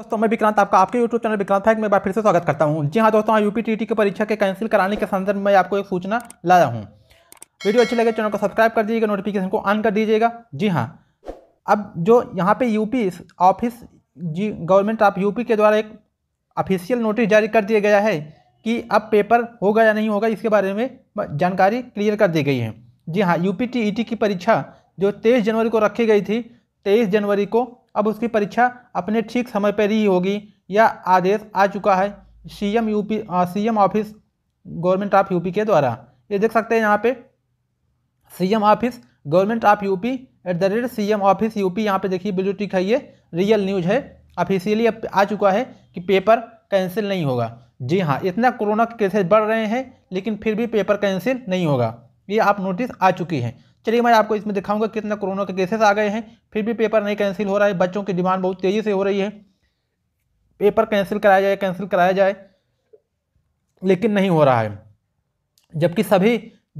दोस्तों मैं विक्रांत आपका आपके YouTube चैनल विक्रांत है मैं बार फिर से स्वागत करता हूं जी हाँ दोस्तों पी हाँ, टी की परीक्षा के कैंसिल कराने के संदर्भ में आपको एक सूचना लाया हूं वीडियो अच्छी लगे चैनल को सब्सक्राइब कर दीजिएगा नोटिफिकेशन को ऑन कर दीजिएगा जी हाँ अब जो यहाँ पे यूपी ऑफिस जी गवर्नमेंट ऑफ यूपी के द्वारा एक ऑफिशियल नोटिस जारी कर दिया गया है कि अब पेपर होगा या नहीं होगा इसके बारे में जानकारी क्लियर कर दी गई है जी हाँ यू टी e की परीक्षा जो तेईस जनवरी को रखी गई थी तेईस जनवरी को अब उसकी परीक्षा अपने ठीक समय पर ही होगी यह आदेश आ चुका है CM UP CM office government of UP के द्वारा ये देख सकते हैं यहाँ पे CM office government of UP at the rate C M office UP यहाँ पे देखिए बिल्कुल ठीक है ये रियल न्यूज है ऑफिशियली अब आ चुका है कि पेपर कैंसिल नहीं होगा जी हाँ इतना कोरोना केसेज बढ़ रहे हैं लेकिन फिर भी पेपर कैंसिल नहीं होगा ये आप नोटिस आ चुकी हैं चलिए मैं आपको इसमें दिखाऊंगा कितना कोरोना के केसेस आ गए हैं फिर भी पेपर नहीं कैंसिल हो रहा है बच्चों की डिमांड बहुत तेज़ी से हो रही है पेपर कैंसिल कराया जाए कैंसिल कराया जाए लेकिन नहीं हो रहा है जबकि सभी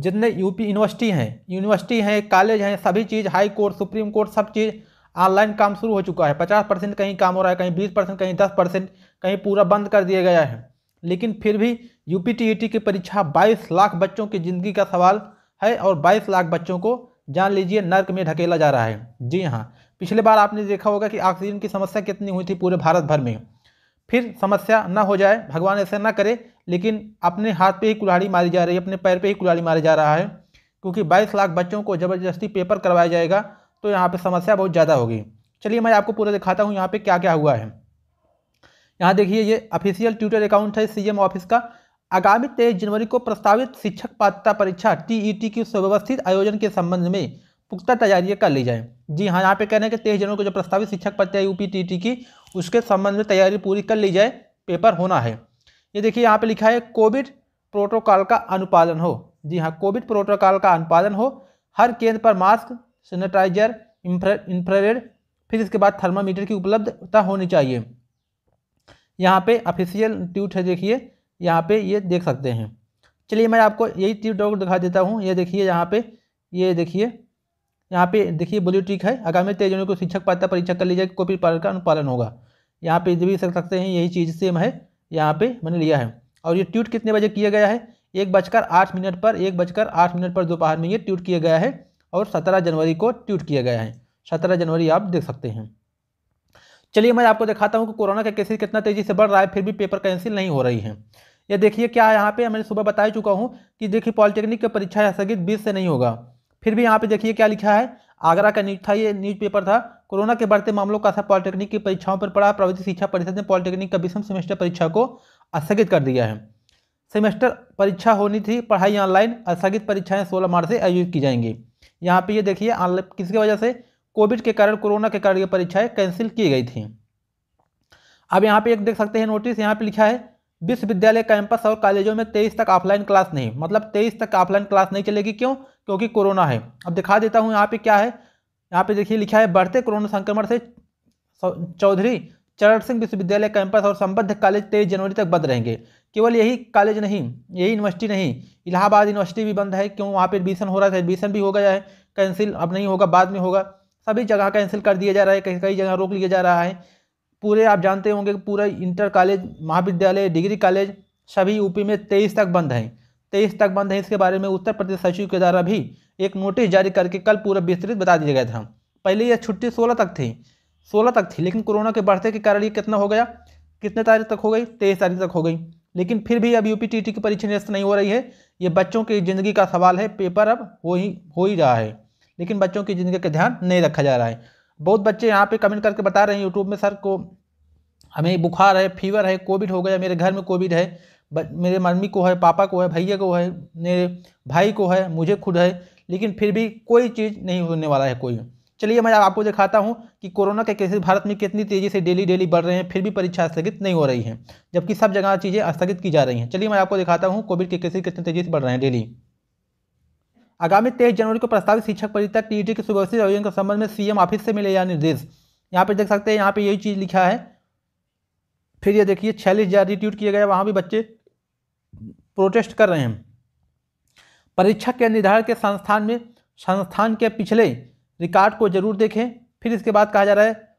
जितने यूपी यूनिवर्सिटी हैं यूनिवर्सिटी हैं कॉलेज हैं सभी चीज़ हाई कोर्ट सुप्रीम कोर्ट सब चीज़ ऑनलाइन काम शुरू हो चुका है पचास परसेंट कहीं काम हो रहा है कहीं बीस परसेंट कहीं दस परसेंट कहीं पूरा बंद कर दिया गया है लेकिन फिर भी यूपी टी e की परीक्षा बाईस लाख बच्चों की ज़िंदगी का सवाल है और 22 लाख बच्चों को जान लीजिए नर्क में ढकेला जा रहा है जी हाँ पिछले बार आपने देखा होगा कि ऑक्सीजन की समस्या कितनी हुई थी पूरे भारत भर में फिर समस्या ना हो जाए भगवान ऐसा ना करे लेकिन अपने हाथ पे ही कुल्हाड़ी मारी जा रही है अपने पैर पे ही कुल्हाड़ी मारी जा रहा है क्योंकि 22 लाख बच्चों को ज़बरदस्ती पेपर करवाया जाएगा तो यहाँ पे समस्या बहुत ज़्यादा होगी चलिए मैं आपको पूरा दिखाता हूँ यहाँ पे क्या क्या हुआ है यहाँ देखिए ये ऑफिशियल ट्विटर अकाउंट है सी ऑफिस का आगामी तेईस जनवरी को प्रस्तावित शिक्षक पात्रता परीक्षा टीईटी की सुव्यवस्थित आयोजन के संबंध में पुख्ता तैयारियां कर ली जाए जी हाँ यहाँ पे कह रहे हैं कि तेईस जनवरी को जो प्रस्तावित शिक्षक पात्रता यूपी टी की उसके संबंध में तैयारी पूरी कर ली जाए पेपर होना है ये देखिए यहाँ पे लिखा है कोविड प्रोटोकॉल का अनुपालन हो जी हाँ कोविड प्रोटोकॉल का अनुपालन हो हर केंद्र पर मास्क सैनिटाइजर इंफ्रारेड फिर इसके बाद थर्मामीटर की उपलब्धता होनी चाहिए यहाँ पे ऑफिशियल ट्यूट है देखिए यहाँ पे ये देख सकते हैं चलिए मैं आपको यही तीर टॉक दिखा देता हूँ ये देखिए यहाँ पे ये देखिए यहाँ पे देखिए ब्लू टिक है आगामी तेईस जनवरी को शिक्षक पात्रता परीक्षा कर ली जाएगी कॉपी पालन का अनुपालन होगा यहाँ पे भी सक सकते हैं यही चीज़ सेम है यहाँ पे मैंने लिया है और ये ट्यूट कितने बजे किया गया है एक बजकर आठ मिनट पर एक बजकर आठ मिनट पर दोपहर में ये ट्यूट किया गया है और सत्रह जनवरी को ट्यूट किया गया है सत्रह जनवरी आप देख सकते हैं चलिए मैं आपको दिखाता हूँ कि कोरोना के केसेज कितना तेज़ी से बढ़ रहा है फिर भी पेपर कैंसिल नहीं हो रही है या देखिए क्या यहाँ पे मैंने सुबह बता चुका हूँ कि देखिए पॉलिटेक्निक की परीक्षा स्थगित बीस से नहीं होगा फिर भी यहाँ पे देखिए क्या लिखा है आगरा का न्यूज था ये न्यूज पेपर था कोरोना के बढ़ते मामलों का असर पॉलिटेक्निक की परीक्षाओं पर पड़ा प्रवृत्ति शिक्षा परिषद ने पॉलिटेक्निक का विषम सेमेस्टर परीक्षा को स्थगित कर दिया है सेमेस्टर परीक्षा होनी थी पढ़ाई ऑनलाइन स्थगित परीक्षाएं सोलह मार्च से आयोजित की जाएंगी यहाँ पे ये देखिए ऑनलाइन किसकी वजह से कोविड के कारण कोरोना के कारण ये परीक्षाएं कैंसिल की गई थी अब यहाँ पे एक देख सकते हैं नोटिस यहाँ पे लिखा है विश्वविद्यालय कैंपस और कॉलेजों में तेईस तक ऑफलाइन क्लास नहीं मतलब तेईस तक ऑफलाइन क्लास नहीं चलेगी क्यों क्योंकि कोरोना है अब दिखा देता हूँ यहाँ पे क्या है यहाँ पे देखिए लिखा है बढ़ते कोरोना संक्रमण से चौधरी चरण सिंह विश्वविद्यालय कैंपस और संबद्ध कॉलेज तेईस जनवरी तक बंद रहेंगे केवल यही कॉलेज नहीं यही यूनिवर्सिटी नहीं इलाहाबाद यूनिवर्सिटी भी बंद है क्यों वहाँ पर एडमिशन हो रहा था एडमिशन भी हो गया है कैंसिल अब नहीं होगा बाद में होगा सभी जगह कैंसिल कर दिया जा रहा है कहीं कई जगह रोक लिया जा रहा है पूरे आप जानते होंगे कि पूरा इंटर कॉलेज महाविद्यालय डिग्री कॉलेज सभी यूपी में तेईस तक बंद हैं तेईस तक बंद हैं इसके बारे में उत्तर प्रदेश सचिव के द्वारा भी एक नोटिस जारी करके कल पूरा विस्तृत बता दिया गया था पहले यह छुट्टी सोलह तक थी सोलह तक थी लेकिन कोरोना के बढ़ते के कारण ये कितना हो गया कितने तारीख तक हो गई तेईस तारीख तक हो गई लेकिन फिर भी अब यू पी की परीक्षा निरस्त नहीं हो रही है ये बच्चों की ज़िंदगी का सवाल है पेपर अब हो ही हो ही रहा है लेकिन बच्चों की ज़िंदगी का ध्यान नहीं रखा जा रहा है बहुत बच्चे यहाँ पे कमेंट करके बता रहे हैं यूट्यूब में सर को हमें बुखार है फीवर है कोविड हो गया मेरे घर में कोविड है मेरे मम्मी को है पापा को है भैया को है मेरे भाई को है मुझे खुद है लेकिन फिर भी कोई चीज़ नहीं होने वाला है कोई चलिए मैं आपको दिखाता हूँ कि कोरोना के केसेस भारत में कितनी तेज़ी से डेली डेली बढ़ रहे हैं फिर भी परीक्षा स्थगित नहीं हो रही है जबकि सब जगह चीज़ें स्थगित की जा रही हैं चलिए मैं आपको दिखाता हूँ कोविड के केसेस कितनी तेज़ी से बढ़ रहे हैं डेली आगामी तेईस जनवरी को प्रस्तावित शिक्षक परीक्षा टी के सुव्यवस्थित आयोजन के संबंध में सीएम ऑफिस से मिले या निर्देश यहाँ पर देख सकते हैं यहाँ पर यही चीज़ लिखा है फिर ये देखिए छियालीस हज़ार रिट्यूट किया गया वहाँ भी बच्चे प्रोटेस्ट कर रहे हैं परीक्षा के निर्धारण के संस्थान में संस्थान के पिछले रिकॉर्ड को जरूर देखें फिर इसके बाद कहा जा रहा है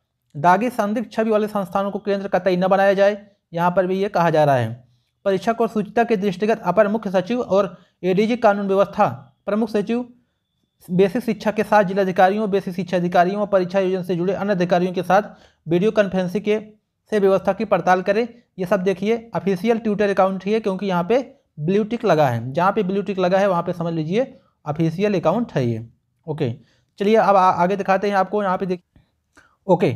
दागी संदिग्ध छवि वाले संस्थानों को केंद्र कतई न बनाया जाए यहाँ पर भी ये कहा जा रहा है परीक्षा को सूचिता के दृष्टिगत अपर मुख्य सचिव और एडीजी कानून व्यवस्था प्रमुख सचिव बेसिक शिक्षा के साथ जिलाधिकारियों बेसिक शिक्षा अधिकारियों और परीक्षा योजना से जुड़े अन्य अधिकारियों के साथ वीडियो कॉन्फ्रेंसिंग के से व्यवस्था की पड़ताल करें ये सब देखिए ऑफिशियल ट्विटर अकाउंट ही है क्योंकि यहाँ पे ब्लू टिक लगा है जहाँ पे ब्लू टिक लगा है वहाँ पे समझ लीजिए ऑफिशियल अकाउंट है ये ओके चलिए अब आ, आगे दिखाते हैं आपको यहाँ पे देख ओके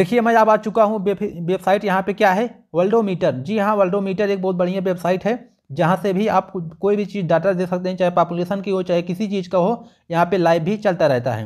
देखिए मैं अब आ चुका हूँ वेबसाइट यहाँ पे क्या है वर्ल्डोमीटर जी हाँ वर्ल्डोमीटर एक बहुत बढ़िया वेबसाइट है जहाँ से भी आप कोई भी चीज़ डाटा दे सकते हैं चाहे पॉपुलेशन की हो चाहे किसी चीज़ का हो यहाँ पे लाइव भी चलता रहता है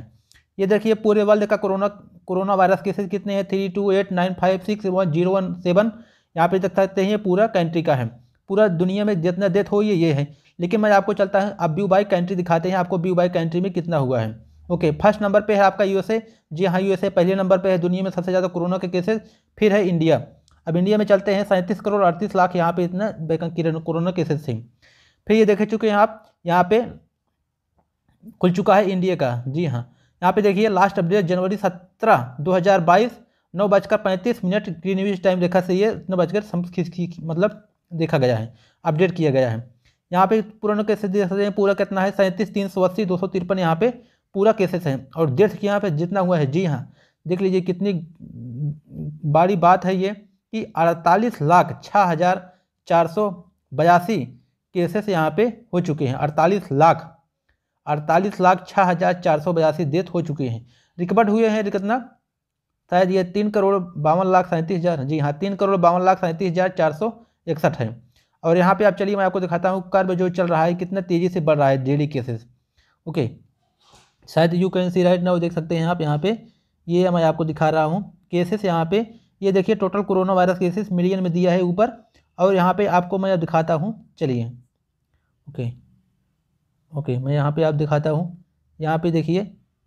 ये देखिए पूरे वर्ल्ड का कोरोना कोरोना वायरस केसेज कितने हैं three two eight nine five six one zero one seven यहाँ पर देख सकते हैं ये पूरा कंट्री का है पूरा दुनिया में जितना डेथ हो ये ये है लेकिन मैं आपको चलता हूँ अब व्यू बाई कंट्री दिखाते हैं आपको व्यू बाई कंट्री में कितना हुआ है ओके फर्स्ट नंबर पर है आपका यू जी हाँ यू पहले नंबर पर है दुनिया में सबसे ज़्यादा कोरोना के केसेज फिर है इंडिया अब इंडिया में चलते हैं सैंतीस करोड़ अड़तीस लाख यहाँ पे इतना कोरोना केसेस थे फिर ये देख चुके हैं आप यहाँ पे खुल चुका है इंडिया का जी हाँ यहाँ पे देखिए लास्ट अपडेट जनवरी सत्रह दो हज़ार बाईस नौ बजकर पैंतीस मिनट की न्यूज टाइम देखा से ये नौ बजकर मतलब देखा गया है अपडेट किया गया है यहाँ पे पुराना केसेस देख सकते हैं पूरा कितना है सैंतीस तीन सौ अस्सी दो सौ तिरपन यहाँ पे पूरा केसेस हैं और डेथ यहाँ पे जितना हुआ है जी हाँ देख लीजिए कितनी बारी बात है ये कि अड़तालीस लाख छः हज़ार चार सौ बयासी केसेस यहाँ पे हो चुके हैं अड़तालीस लाख अड़तालीस लाख छः हज़ार चार सौ बयासी डेथ हो चुके हैं रिकवर्ड हुए हैं कितना शायद ये तीन करोड़ बावन लाख सैंतीस हज़ार जी हाँ तीन करोड़ बावन लाख सैंतीस हज़ार चार सौ इकसठ है और यहाँ पे आप चलिए मैं आपको दिखाता हूँ कर्व जो चल रहा है कितना तेज़ी से बढ़ रहा है डेली केसेस ओके शायद यू कैन सी राइट ना देख सकते हैं आप यहाँ पे ये मैं आपको दिखा रहा हूँ केसेस यहाँ पे ये देखिए total corona virus cases million में दिया है ऊपर और यहाँ पे आपको मैं दिखाता हूँ चलिए ओके ओके मैं यहाँ पे आप दिखाता हूँ यहाँ पे देखिए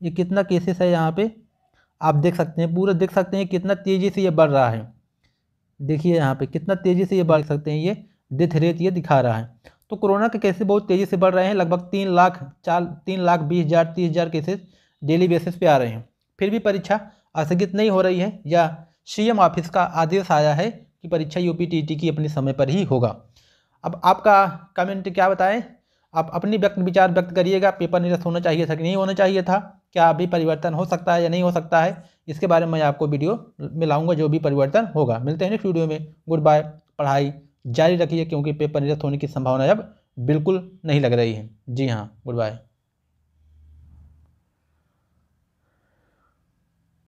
ये कितना केसेस है यहाँ पे आप देख सकते हैं पूरा देख सकते हैं कितना तेज़ी से ये बढ़ रहा है देखिए यहाँ पे कितना तेज़ी से ये बढ़ सकते हैं ये डेथ रेट ये दिखा रहा है तो कोरोना के केसेस बहुत तेज़ी से बढ़ रहे हैं लगभग तीन लाख चार तीन लाख बीस हज़ार तीस हज़ार केसेस डेली बेसिस पे आ रहे हैं फिर भी परीक्षा आस्थगित नहीं हो रही है या सीएम ऑफिस का आदेश आया है कि परीक्षा यूपी की अपने समय पर ही होगा अब आपका कमेंट क्या बताएं आप अपनी व्यक्त विचार व्यक्त करिएगा पेपर निरस्त होना चाहिए था कि नहीं होना चाहिए था क्या अभी परिवर्तन हो सकता है या नहीं हो सकता है इसके बारे में मैं आपको वीडियो मिलाऊंगा जो भी परिवर्तन होगा मिलते हैं नेक्स्ट वीडियो में गुड बाय पढ़ाई जारी रखिए क्योंकि पेपर निरस्त होने की संभावना अब बिल्कुल नहीं लग रही है जी हाँ गुड बाय